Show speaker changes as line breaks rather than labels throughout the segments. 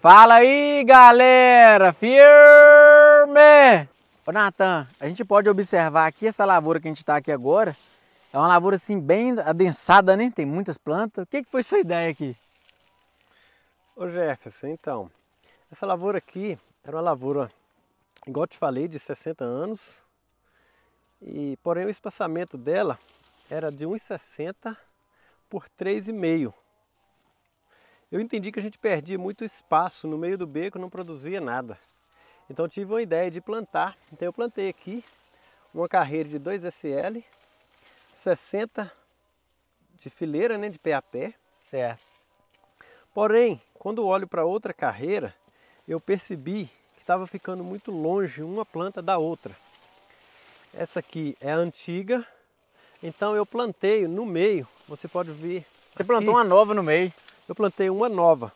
Fala aí, galera! Firme! Ô, Natan, a gente pode observar aqui essa lavoura que a gente está aqui agora. É uma lavoura, assim, bem adensada, né? Tem muitas plantas. O que, que foi sua ideia aqui?
Ô, Jefferson, então, essa lavoura aqui era uma lavoura, igual te falei, de 60 anos. E, porém, o espaçamento dela era de 1,60 por 3,5 eu entendi que a gente perdia muito espaço no meio do beco, não produzia nada. Então tive uma ideia de plantar. Então eu plantei aqui uma carreira de 2 SL, 60 de fileira, né, de pé a pé. Certo. Porém, quando olho para outra carreira, eu percebi que estava ficando muito longe uma planta da outra. Essa aqui é antiga, então eu plantei no meio. Você pode ver. Você aqui. plantou uma nova no meio eu plantei uma nova,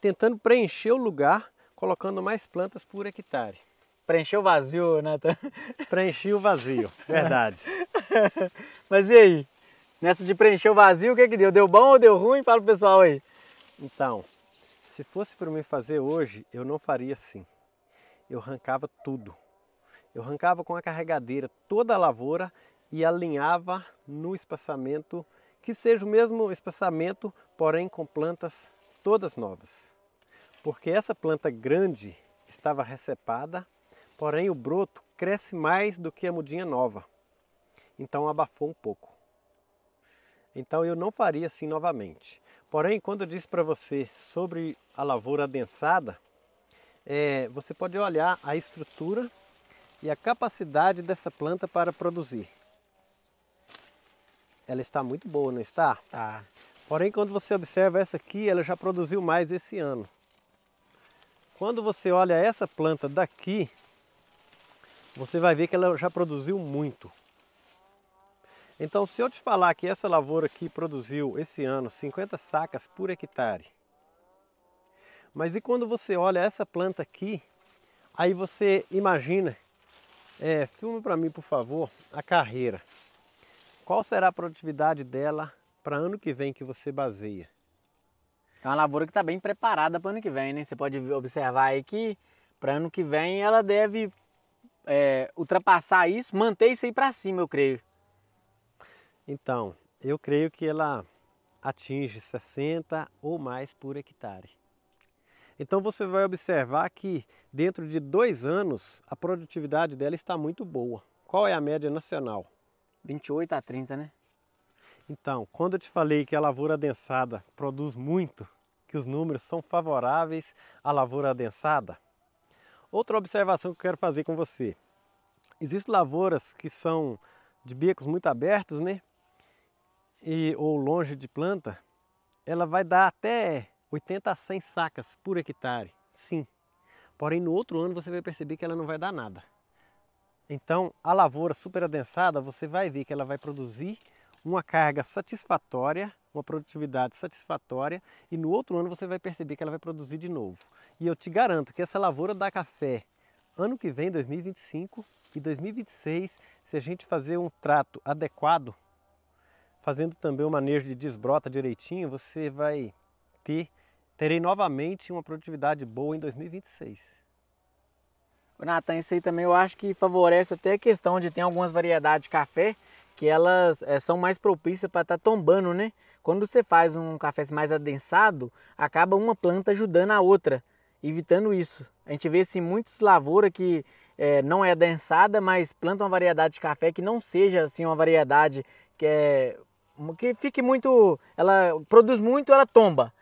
tentando preencher o lugar, colocando mais plantas por hectare. Preencheu o vazio, Nathan? Preenchi o vazio, verdade. Mas e aí? Nessa de preencher o vazio, o que que deu? Deu bom ou deu ruim? Fala pro pessoal aí. Então, se fosse para mim fazer hoje, eu não faria assim. Eu arrancava tudo. Eu arrancava com a carregadeira toda a lavoura e alinhava no espaçamento que seja o mesmo espaçamento, porém com plantas todas novas. Porque essa planta grande estava recepada, porém o broto cresce mais do que a mudinha nova. Então abafou um pouco. Então eu não faria assim novamente. Porém, quando eu disse para você sobre a lavoura adensada, é, você pode olhar a estrutura e a capacidade dessa planta para produzir ela está muito boa, não está? Tá. Porém, quando você observa essa aqui, ela já produziu mais esse ano. Quando você olha essa planta daqui, você vai ver que ela já produziu muito. Então, se eu te falar que essa lavoura aqui produziu esse ano 50 sacas por hectare, mas e quando você olha essa planta aqui, aí você imagina, é, filma para mim por favor, a carreira qual será a produtividade dela para ano que vem que você baseia? É uma lavoura que está bem preparada para
ano que vem, né? Você pode observar aí que para ano que vem ela deve é,
ultrapassar isso, manter isso aí para cima, eu creio. Então, eu creio que ela atinge 60 ou mais por hectare. Então você vai observar que dentro de dois anos a produtividade dela está muito boa. Qual é a média nacional? 28 a 30, né? Então, quando eu te falei que a lavoura adensada produz muito, que os números são favoráveis à lavoura adensada, outra observação que eu quero fazer com você. Existem lavouras que são de becos muito abertos, né? E, ou longe de planta, ela vai dar até 80 a 100 sacas por hectare, sim. Porém, no outro ano você vai perceber que ela não vai dar nada. Então, a lavoura superadensada, você vai ver que ela vai produzir uma carga satisfatória, uma produtividade satisfatória, e no outro ano você vai perceber que ela vai produzir de novo. E eu te garanto que essa lavoura dá café ano que vem, 2025 e 2026, se a gente fazer um trato adequado, fazendo também o manejo de desbrota direitinho, você vai ter terei novamente uma produtividade boa em 2026. Natan, isso aí também eu acho que
favorece até a questão de ter algumas variedades de café que elas é, são mais propícias para estar tá tombando, né? Quando você faz um café mais adensado, acaba uma planta ajudando a outra, evitando isso. A gente vê assim, muitas lavouras que é, não é adensada, mas planta uma variedade de café que não seja assim uma variedade que é que fique muito, ela produz muito, ela tomba.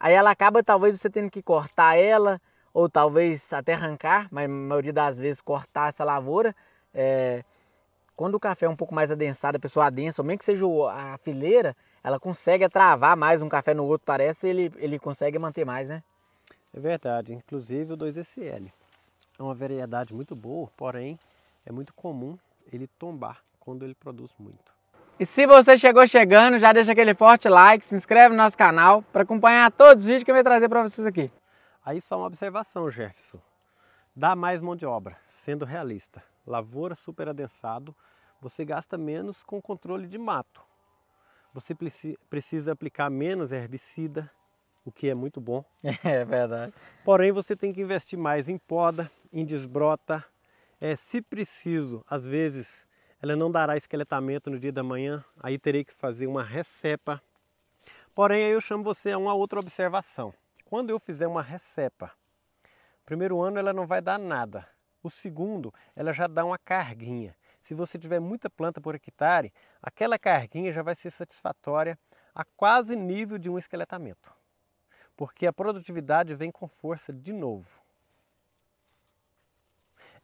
Aí ela acaba talvez você tendo que cortar ela, ou talvez até arrancar, mas a maioria das vezes cortar essa lavoura. É, quando o café é um pouco mais adensado, a pessoa adensa, ou mesmo que seja a fileira, ela consegue travar mais um café no outro, parece, ele, ele consegue manter mais, né?
É verdade, inclusive o 2SL. É uma variedade muito boa, porém é muito comum ele tombar quando ele produz muito.
E se você chegou chegando, já deixa aquele forte like, se inscreve no nosso canal para acompanhar todos os vídeos que eu vou trazer para vocês aqui.
Aí só uma observação, Jefferson. Dá mais mão de obra, sendo realista. Lavoura super adensado, você gasta menos com controle de mato. Você precisa aplicar menos herbicida, o que é muito bom. É verdade. Porém, você tem que investir mais em poda, em desbrota. É, se preciso, às vezes ela não dará esqueletamento no dia da manhã, aí terei que fazer uma recepa. Porém, aí eu chamo você a uma outra observação. Quando eu fizer uma recepa, primeiro ano ela não vai dar nada. O segundo, ela já dá uma carguinha. Se você tiver muita planta por hectare, aquela carguinha já vai ser satisfatória a quase nível de um esqueletamento. Porque a produtividade vem com força de novo.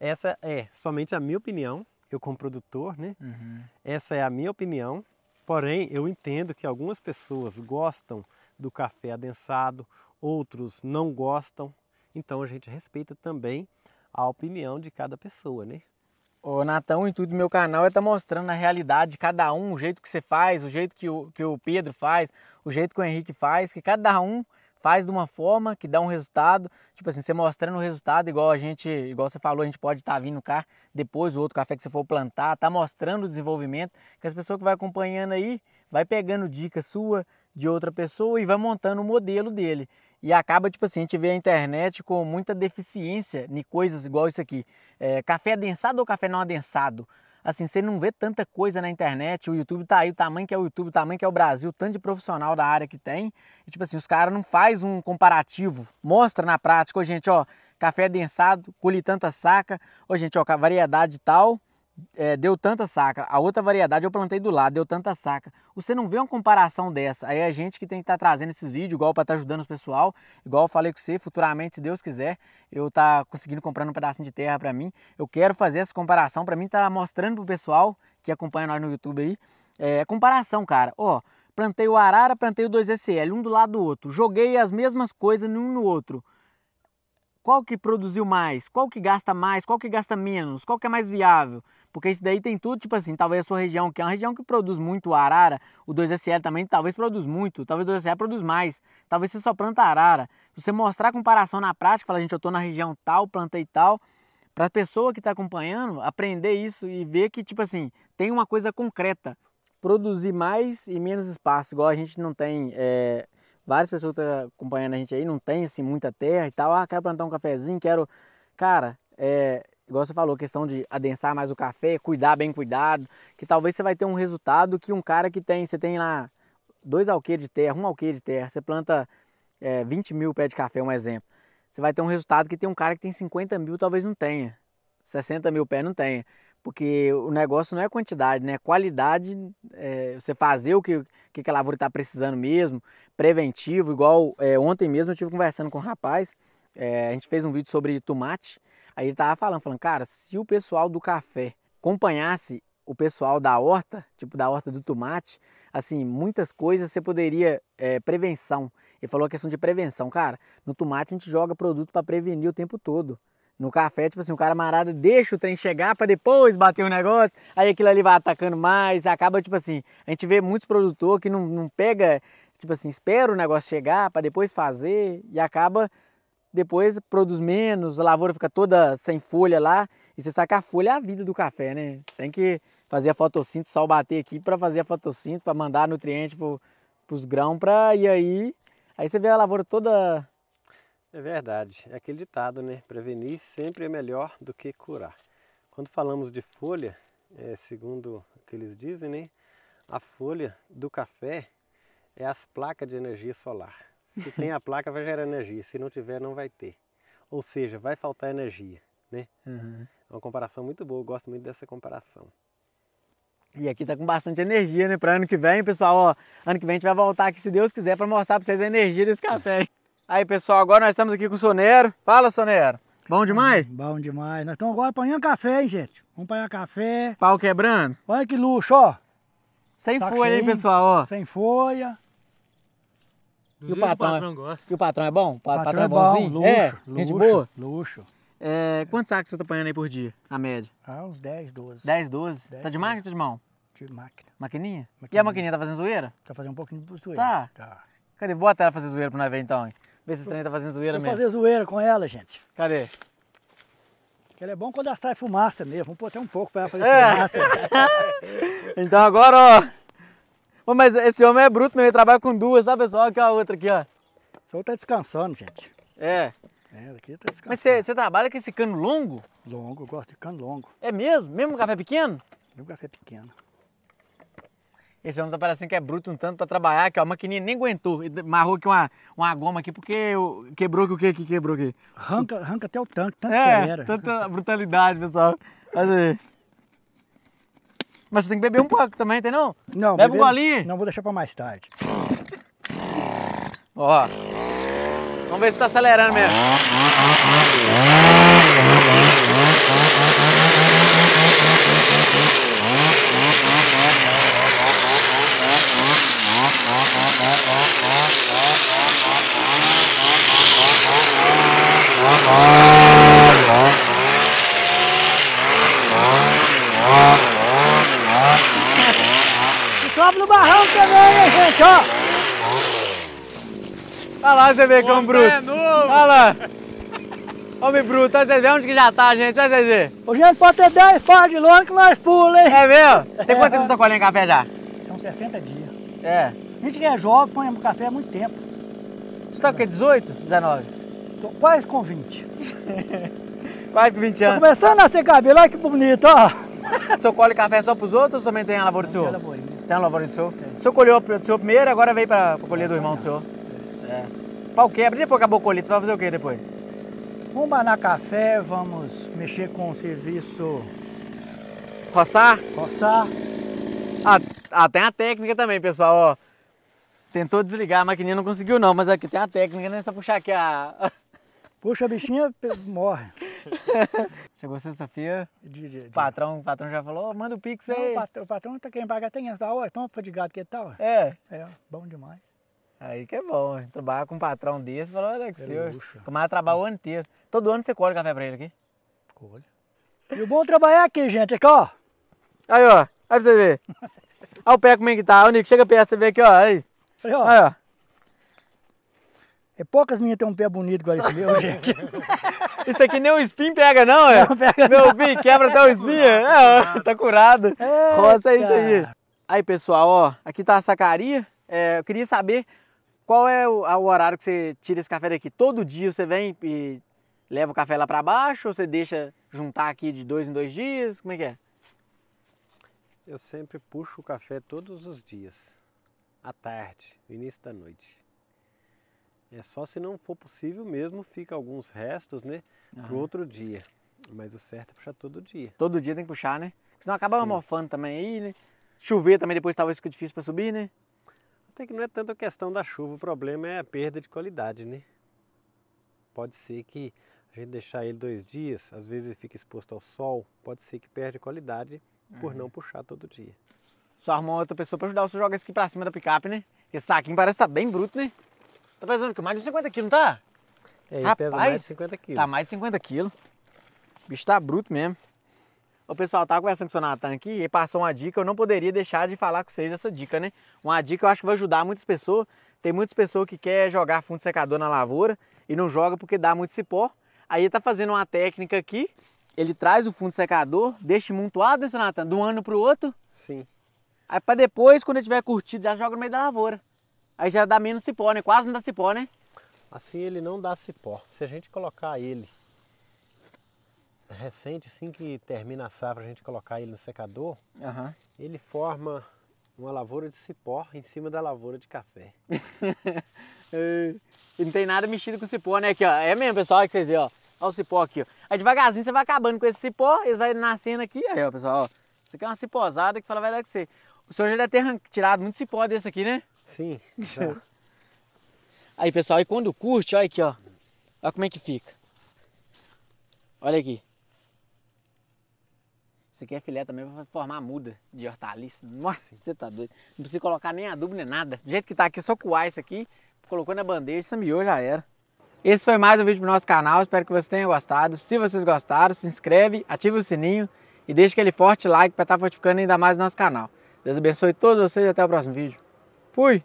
Essa é somente a minha opinião, eu como produtor, né? Uhum. Essa é a minha opinião. Porém, eu entendo que algumas pessoas gostam do café adensado, outros não gostam. Então a gente respeita também a opinião de cada pessoa, né?
Ô, Natão, o intuito do meu canal é estar tá mostrando a realidade de cada um, o jeito que você faz, o jeito que o, que o Pedro faz, o jeito que o Henrique faz, que cada um faz de uma forma que dá um resultado. Tipo assim, você mostrando o resultado, igual a gente, igual você falou, a gente pode estar tá vindo cá depois, o outro café que você for plantar, tá mostrando o desenvolvimento, que as pessoas que vai acompanhando aí, vai pegando dica sua, de outra pessoa e vai montando o modelo dele e acaba, tipo assim, a gente vê a internet com muita deficiência em coisas igual isso aqui. É, café adensado ou café não adensado? Assim, você não vê tanta coisa na internet, o YouTube tá aí, o tamanho que é o YouTube, o tamanho que é o Brasil, tanto de profissional da área que tem. E, tipo assim, os caras não faz um comparativo, mostra na prática, ô gente, ó, café adensado, colhe tanta saca, ô gente, ó, variedade tal, é, deu tanta saca, a outra variedade eu plantei do lado, deu tanta saca. Você não vê uma comparação dessa. Aí a é gente que tem que estar tá trazendo esses vídeos, igual para estar tá ajudando o pessoal, igual eu falei com você, futuramente, se Deus quiser, eu tá conseguindo comprando um pedacinho de terra para mim. Eu quero fazer essa comparação para mim tá mostrando pro pessoal que acompanha nós no YouTube aí, é, é comparação, cara. Ó, plantei o arara, plantei o 2SL, um do lado do outro. Joguei as mesmas coisas num no outro qual que produziu mais, qual que gasta mais, qual que gasta menos, qual que é mais viável. Porque isso daí tem tudo, tipo assim, talvez a sua região, que é uma região que produz muito arara, o 2SL também talvez produz muito, talvez o 2SL produz mais, talvez você só planta arara. Se você mostrar a comparação na prática, falar, gente, eu estou na região tal, plantei tal, para a pessoa que está acompanhando aprender isso e ver que, tipo assim, tem uma coisa concreta. Produzir mais e menos espaço, igual a gente não tem. É, várias pessoas que estão tá acompanhando a gente aí, não tem assim, muita terra e tal. Ah, quero plantar um cafezinho, quero. Cara, é, igual você falou, questão de adensar mais o café, cuidar bem cuidado, que talvez você vai ter um resultado que um cara que tem, você tem lá dois alqueires de terra, um alqueire de terra, você planta é, 20 mil pés de café, um exemplo, você vai ter um resultado que tem um cara que tem 50 mil, talvez não tenha, 60 mil pés não tenha, porque o negócio não é quantidade, né? É qualidade, é, você fazer o que, que a lavoura está precisando mesmo, preventivo, igual é, ontem mesmo eu tive conversando com um rapaz, é, a gente fez um vídeo sobre tomate, Aí ele tava falando, falando, cara, se o pessoal do café acompanhasse o pessoal da horta, tipo da horta do tomate, assim, muitas coisas você poderia. É, prevenção. Ele falou a questão de prevenção. Cara, no tomate a gente joga produto para prevenir o tempo todo. No café, tipo assim, o cara marada deixa o trem chegar para depois bater o negócio, aí aquilo ali vai atacando mais, acaba, tipo assim, a gente vê muitos produtores que não, não pega, tipo assim, espera o negócio chegar para depois fazer e acaba depois produz menos, a lavoura fica toda sem folha lá. E você sabe que a folha é a vida do café, né? Tem que fazer a fotossíntese, sol bater aqui para fazer a fotossíntese, para mandar nutriente para os grãos, para ir aí aí você vê a lavoura toda.
É verdade, é aquele ditado, né? Prevenir sempre é melhor do que curar. Quando falamos de folha, é, segundo o que eles dizem, né? A folha do café é as placas de energia solar. Se tem a placa, vai gerar energia. Se não tiver, não vai ter. Ou seja, vai faltar energia, né? Uhum. É uma comparação muito boa, eu gosto muito dessa comparação.
E aqui tá com bastante energia, né? Para ano que vem, pessoal, ó, ano que vem a gente vai voltar aqui, se Deus quiser, para mostrar para vocês a energia desse café. Aí, pessoal, agora nós estamos aqui com o Sonero. Fala, Sonero. Bom demais? Hum, bom demais. Nós estamos agora apanhando café, hein, gente? Vamos apanhar café. Pau quebrando? Olha que luxo, ó. Sem Saco folha, hein, pessoal, ó. Sem folha e o patrão, o é- patrão gosta. E o patrão é bom? O patrão, é patrão é, é bonzinho? luxo, é, luxo, gente boa? Luxo. É, quantos sacos você tá apanhando aí por dia, a média? Ah, uns 10, 12. 10, 12? 10, tá de máquina 10. ou tá de mão? De máquina. Maquininha? maquininha? E a maquininha tá fazendo zoeira? Tá fazendo um pouquinho de zoeira. Tá. tá. Cadê? Bota ela fazer zoeira pra nós ver então, hein? Vê se esse trem tá fazendo zoeira mesmo. Vou fazer zoeira com ela, gente. Cadê? Porque ela é bom quando ela sai fumaça mesmo. Vamos pôr até um pouco pra ela fazer é. fumaça. então agora, ó. Pô, mas esse homem é bruto mesmo, ele trabalha com duas, sabe, pessoal? Aqui ó, a outra aqui, ó. Só tá descansando, gente. É. É, aqui tá descansando. Mas você trabalha com esse cano longo? Longo, eu gosto de cano longo. É mesmo? Mesmo café pequeno? Mesmo café pequeno. Esse homem tá parecendo que é bruto um tanto pra trabalhar aqui, ó. A maquininha nem aguentou. marrou aqui uma, uma goma aqui, porque quebrou que o que que quebrou aqui? Arranca, arranca até o tanque, tanto é, tanta brutalidade, pessoal. Mas aí... Mas você tem que beber um pouco também, entendeu? Não, Bebe beber, um golinho.
Não, vou deixar pra mais
tarde. Ó. Vamos ver se tá acelerando mesmo. você ver é como bruto. É olha lá. Homem bruto, olha vocês onde que já tá, gente, olha vocês verem. Ô, gente, pode ter 10 par de longe que nós pula, hein? É mesmo? Tem é, quanto tempo você tá colhendo café já?
São 60 dias.
É. A gente
que é jovem, põe café há muito tempo.
Você tá com o quê, 18, 19? Tô quase com 20. quase com 20 anos. Tô começando a nascer cabelo, olha que bonito, ó. O senhor colhe café só pros outros ou também tem a lavoura do senhor? Tem a lavoura do senhor. Tem. O senhor colheu o senhor primeiro, agora veio pra, pra colher do irmão do senhor. É. é pau quebra. E depois acabou a colheita, você vai fazer o que depois?
Vamos banar café, vamos mexer com o serviço...
Roçar? Roçar. Ah, ah, tem a técnica também, pessoal, ó. Tentou desligar a maquininha, não conseguiu não, mas aqui tem a técnica, né? É só puxar aqui a... Puxa a bichinha, morre. Chegou sexta-feira, o patrão, patrão já falou, oh, manda o pix aí. Não, o patrão,
o patrão tá quem paga tem essa hora, tão fadigado que tal. É. É, bom demais.
Aí que é bom, trabalhar com um patrão desse, falou, olha que, é que senhor. Tomar trabalho o ano inteiro. Todo ano você colhe café pra ele aqui? Colhe. E o bom é trabalhar aqui, gente, aqui, ó. Aí, ó. Aí pra você ver. Olha o pé como é que tá. Ô, Nico, chega perto, você vê aqui, ó. Aí. Aí, ó. Aí, ó. É poucas minhas tem um pé bonito igual esse meu, gente. Isso aqui nem o espinho pega, não, é? Não pega meu pinho quebra até o espinho. É, tá curado. É, Roça é isso aí. Aí, pessoal, ó. Aqui tá a sacaria. É, eu queria saber qual é o, o horário que você tira esse café daqui? Todo dia você vem e leva o café lá para baixo ou você deixa juntar aqui de dois em dois dias? Como é que é?
Eu sempre puxo o café todos os dias, à tarde, início da noite. É só se não for possível mesmo, fica alguns restos, né, uhum. pro outro dia. Mas o certo é puxar todo dia. Todo dia tem que puxar, né? Senão acaba Sim. morfando também aí, né? Chover também depois talvez fica difícil para subir, né? tem que não é tanto a questão da chuva, o problema é a perda de qualidade, né? Pode ser que a gente deixar ele dois dias, às vezes fica exposto ao sol, pode ser que perde qualidade por uhum. não puxar todo dia.
Só arrumou outra pessoa para ajudar, você joga esse aqui para cima da picape, né? Esse saquinho parece que tá bem bruto, né? Tá pesando que mais de 50 quilos, não tá? É, ele Rapaz, pesa mais de 50 tá quilos. Tá mais de 50 quilos. O bicho tá bruto mesmo. O pessoal tá conversando com o Natan aqui e passou uma dica, eu não poderia deixar de falar com vocês essa dica, né? Uma dica que eu acho que vai ajudar muitas pessoas. Tem muitas pessoas que quer jogar fundo secador na lavoura e não joga porque dá muito cipó. Aí tá fazendo uma técnica aqui, ele traz o fundo secador, deixa montuado, né, Natan? De um ano pro outro. Sim. Aí para depois, quando ele tiver curtido, já joga no meio da lavoura.
Aí já dá menos cipó, né? Quase não dá cipó, né? Assim ele não dá cipó. Se a gente colocar ele recente, assim que termina a safra, a gente colocar ele no secador, uhum. ele forma uma lavoura de cipó em cima da lavoura de café. É, e não tem nada mexido com cipó, né? Aqui, ó. É
mesmo, pessoal, que vocês vêem, ó. Olha o cipó aqui, ó. Aí devagarzinho você vai acabando com esse cipó, ele vai nascendo aqui, aí, ó, pessoal, ó. Isso aqui é uma ciposada que fala, vai dar que você. O senhor já deve ter tirado muito cipó desse aqui, né? Sim, aí, pessoal, e quando curte, olha aqui, ó. Olha como é que fica. Olha aqui. Você quer é filé também para formar muda de hortaliça. Nossa, você tá doido. Não precisa colocar nem adubo nem nada. Do jeito que tá aqui, só coar isso aqui, colocou na bandeja, sambiou, já era. Esse foi mais um vídeo pro nosso canal, espero que vocês tenham gostado. Se vocês gostaram, se inscreve, ativa o sininho e deixa aquele forte like para estar tá fortificando ainda mais o nosso canal. Deus abençoe todos vocês e até o próximo vídeo. Fui!